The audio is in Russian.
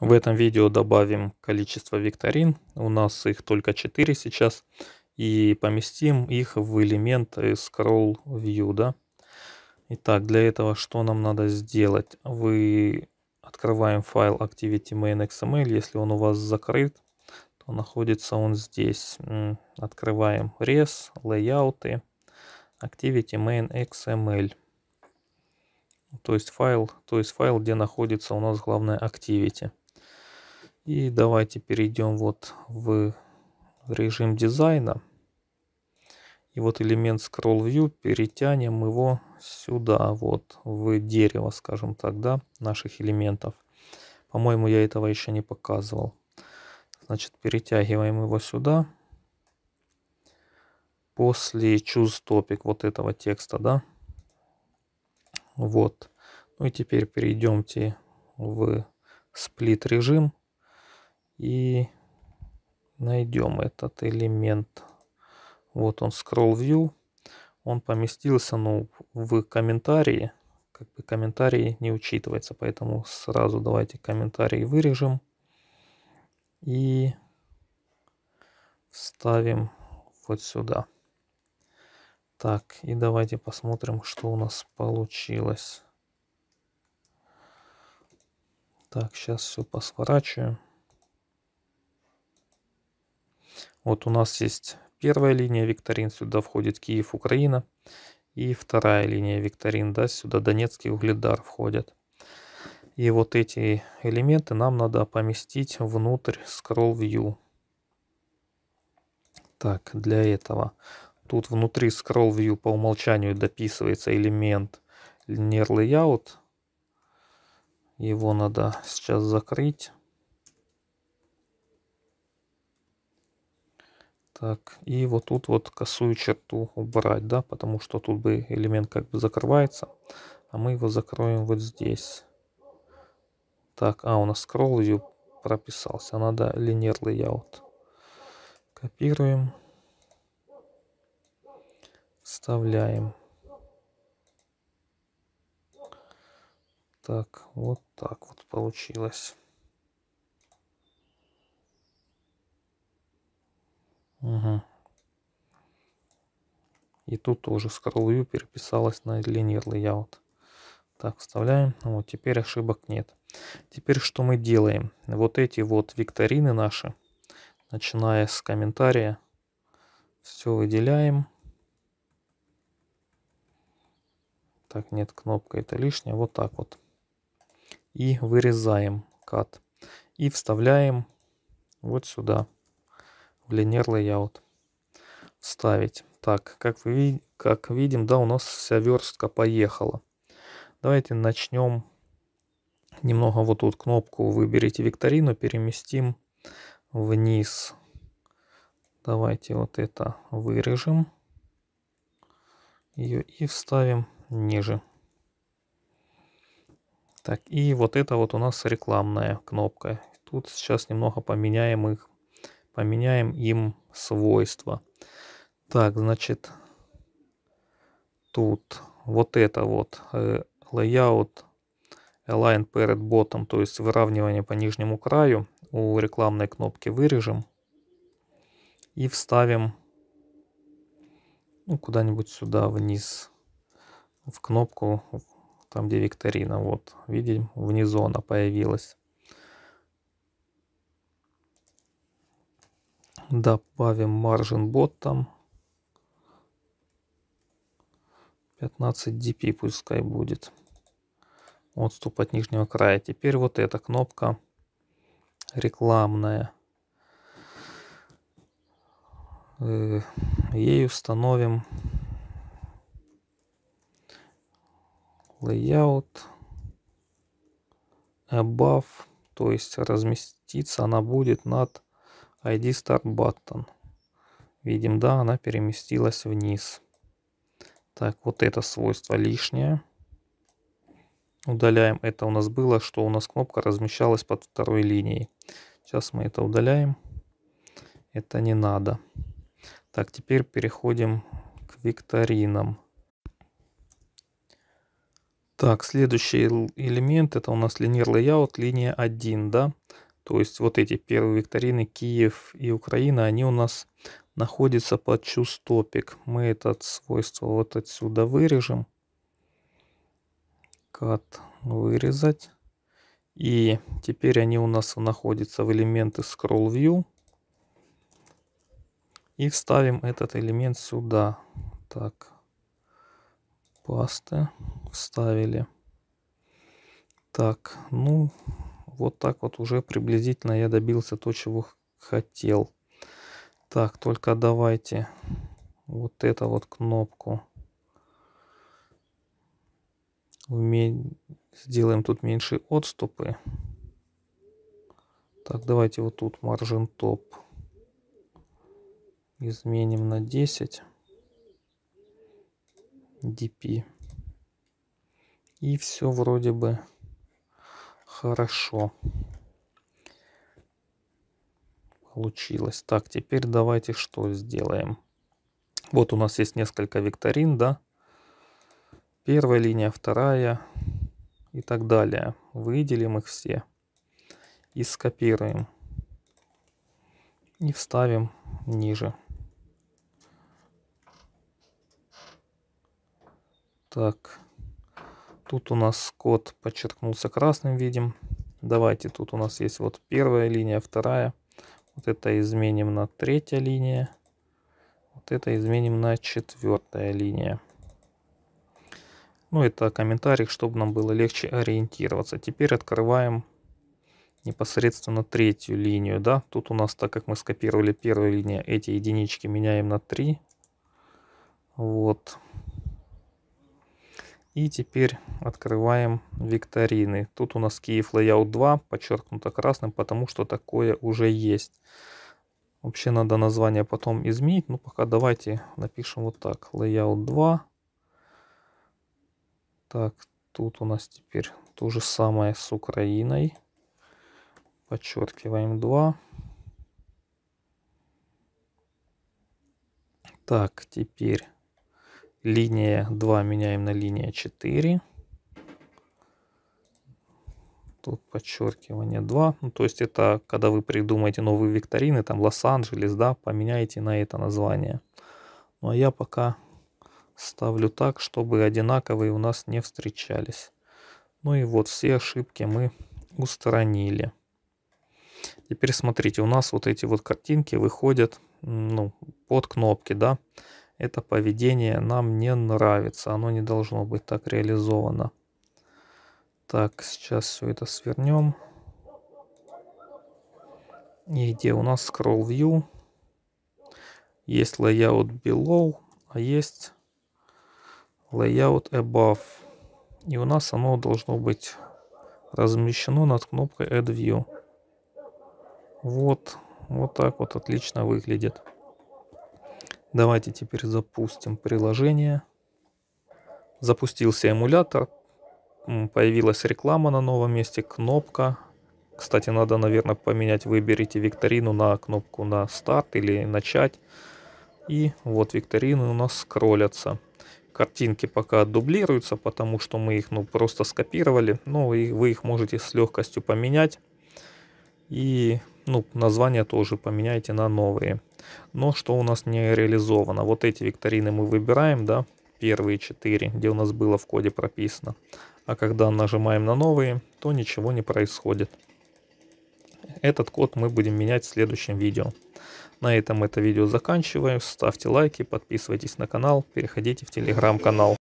В этом видео добавим количество викторин, у нас их только 4 сейчас, и поместим их в элемент Scroll View. Да? Итак, для этого что нам надо сделать? Вы открываем файл Activity Main XML, если он у вас закрыт, то находится он здесь. Открываем Res, Layout, Activity Main XML то есть файл, то есть файл, где находится у нас главное Activity. И давайте перейдем вот в режим дизайна. И вот элемент Scroll View перетянем его сюда, вот в дерево, скажем так, да, наших элементов. По-моему, я этого еще не показывал. Значит, перетягиваем его сюда. После choose topic вот этого текста, да. Вот. Ну и теперь перейдемте в сплит режим и найдем этот элемент. Вот он, scroll view. Он поместился, ну, в комментарии. Как бы комментарии не учитывается, поэтому сразу давайте комментарии вырежем. И вставим вот сюда. Так, и давайте посмотрим, что у нас получилось. Так, сейчас все посворачиваем. Вот у нас есть первая линия викторин, сюда входит Киев, Украина. И вторая линия викторин, да, сюда Донецкий угледар входят. И вот эти элементы нам надо поместить внутрь Scroll View. Так, для этого тут внутри Scroll View по умолчанию дописывается элемент Linear Layout. Его надо сейчас закрыть. Так, и вот тут вот косую черту убрать, да, потому что тут бы элемент как бы закрывается, а мы его закроем вот здесь. Так, а у нас scroll view прописался, надо linear layout. Копируем. Вставляем. Так, вот так вот получилось. Ага. И тут тоже Scroll U переписалась на Linear Layout. Так, вставляем. Вот, теперь ошибок нет. Теперь что мы делаем? Вот эти вот викторины наши, начиная с комментария, все выделяем. Так, нет, кнопка это лишняя. Вот так вот. И вырезаем кат. И вставляем вот сюда linear layout ставить Так, как, вы, как видим, да, у нас вся верстка поехала. Давайте начнем немного вот тут кнопку «Выберите викторину», переместим вниз. Давайте вот это вырежем ее и вставим ниже. Так, и вот это вот у нас рекламная кнопка. Тут сейчас немного поменяем их поменяем им свойства. Так, значит, тут вот это вот э, layout align перед bottom, то есть выравнивание по нижнему краю у рекламной кнопки вырежем и вставим ну, куда-нибудь сюда вниз в кнопку там где викторина вот видим внизу она появилась Добавим маржин ботом. 15 dp пускай будет. Отступ от нижнего края. Теперь вот эта кнопка рекламная. Э, ей установим layout above, то есть разместиться она будет над ID Start Button. Видим, да, она переместилась вниз. Так, вот это свойство лишнее. Удаляем. Это у нас было, что у нас кнопка размещалась под второй линией. Сейчас мы это удаляем. Это не надо. Так, теперь переходим к викторинам. Так, следующий элемент это у нас линейный layout, линия 1, да. То есть вот эти первые викторины Киев и Украина, они у нас находятся под choose Мы это свойство вот отсюда вырежем. Кат вырезать. И теперь они у нас находятся в элементы scroll view. И вставим этот элемент сюда. Так, пасты вставили. Так, ну вот так вот уже приблизительно я добился то, чего хотел. Так, только давайте вот эту вот кнопку сделаем тут меньше отступы. Так, давайте вот тут маржин топ изменим на 10 dp. И все вроде бы Хорошо. Получилось. Так, теперь давайте что сделаем. Вот у нас есть несколько викторин, да? Первая линия, вторая и так далее. Выделим их все и скопируем. И вставим ниже. Так. Тут у нас код подчеркнулся красным, видим. Давайте, тут у нас есть вот первая линия, вторая. Вот это изменим на третья линия. Вот это изменим на четвертая линия. Ну, это комментарий, чтобы нам было легче ориентироваться. Теперь открываем непосредственно третью линию. Да? Тут у нас, так как мы скопировали первую линию, эти единички меняем на 3. Вот. И теперь открываем викторины. Тут у нас Киев Layout 2, подчеркнуто красным, потому что такое уже есть. Вообще надо название потом изменить, но пока давайте напишем вот так. Layout 2. Так, тут у нас теперь то же самое с Украиной. Подчеркиваем 2. Так, теперь Линия 2 меняем на линия 4. Тут подчеркивание 2. Ну, то есть это когда вы придумаете новые викторины, там Лос-Анджелес, да, поменяете на это название. Ну а я пока ставлю так, чтобы одинаковые у нас не встречались. Ну и вот все ошибки мы устранили. Теперь смотрите, у нас вот эти вот картинки выходят ну, под кнопки, да. Это поведение нам не нравится, оно не должно быть так реализовано. Так, сейчас все это свернем. И где у нас Scroll View? Есть Layout Below, а есть Layout Above. И у нас оно должно быть размещено над кнопкой Add View. Вот, вот так вот отлично выглядит. Давайте теперь запустим приложение. Запустился эмулятор. Появилась реклама на новом месте, кнопка. Кстати, надо, наверное, поменять. Выберите викторину на кнопку на старт или начать. И вот викторины у нас скроллятся. Картинки пока дублируются, потому что мы их ну, просто скопировали. Но ну, вы их можете с легкостью поменять. И ну, название тоже поменяйте на новые. Но что у нас не реализовано? Вот эти викторины мы выбираем, да, первые четыре, где у нас было в коде прописано. А когда нажимаем на новые, то ничего не происходит. Этот код мы будем менять в следующем видео. На этом это видео заканчиваю. Ставьте лайки, подписывайтесь на канал, переходите в телеграм-канал.